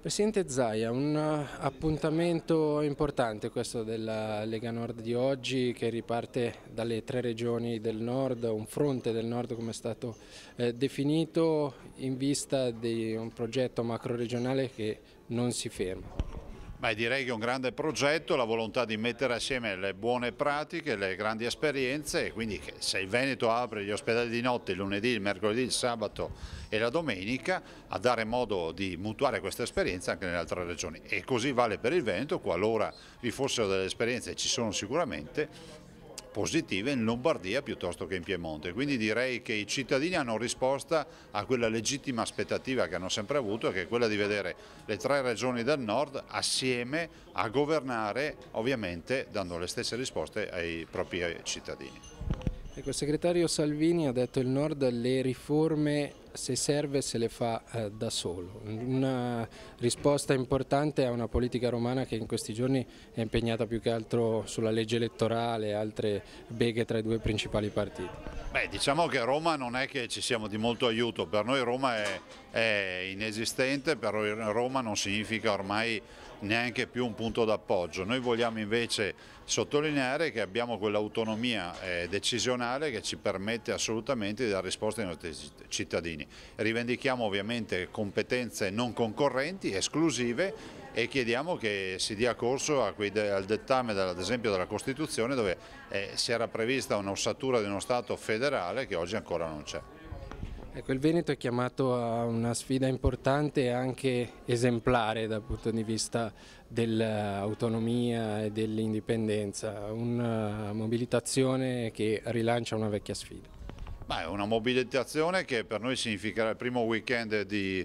Presidente Zaia, un eh, appuntamento importante questo della Lega Nord di oggi che riparte dalle tre regioni del Nord, un fronte del Nord come è stato eh, definito in vista di un progetto macro regionale che non si ferma. Beh, direi che è un grande progetto, la volontà di mettere assieme le buone pratiche, le grandi esperienze e quindi se il Veneto apre gli ospedali di notte il lunedì, il mercoledì, il sabato e la domenica a dare modo di mutuare questa esperienza anche nelle altre regioni e così vale per il Veneto, qualora vi fossero delle esperienze, ci sono sicuramente, positive in Lombardia piuttosto che in Piemonte, quindi direi che i cittadini hanno risposta a quella legittima aspettativa che hanno sempre avuto che è quella di vedere le tre regioni del nord assieme a governare ovviamente dando le stesse risposte ai propri cittadini. Ecco, il segretario Salvini ha detto che il nord le riforme se serve se le fa eh, da solo. Una risposta importante a una politica romana che in questi giorni è impegnata più che altro sulla legge elettorale e altre beghe tra i due principali partiti. Beh, diciamo che a Roma non è che ci siamo di molto aiuto, per noi Roma è è inesistente, però Roma non significa ormai neanche più un punto d'appoggio. Noi vogliamo invece sottolineare che abbiamo quell'autonomia eh, decisionale che ci permette assolutamente di dare risposte ai nostri cittadini. Rivendichiamo ovviamente competenze non concorrenti, esclusive e chiediamo che si dia corso al dettame ad esempio della Costituzione dove eh, si era prevista un'ossatura di uno Stato federale che oggi ancora non c'è. Ecco, il Veneto è chiamato a una sfida importante e anche esemplare dal punto di vista dell'autonomia e dell'indipendenza, una mobilitazione che rilancia una vecchia sfida. Beh, una mobilitazione che per noi significherà il primo weekend di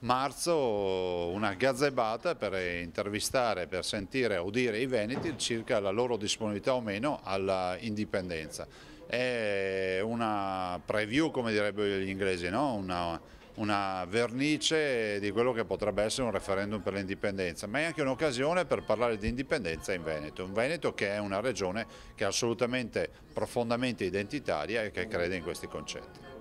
marzo una gazzebata per intervistare, per sentire udire i Veneti circa la loro disponibilità o meno all'indipendenza è una preview come direbbero gli inglesi, no? una, una vernice di quello che potrebbe essere un referendum per l'indipendenza, ma è anche un'occasione per parlare di indipendenza in Veneto, un Veneto che è una regione che è assolutamente profondamente identitaria e che crede in questi concetti.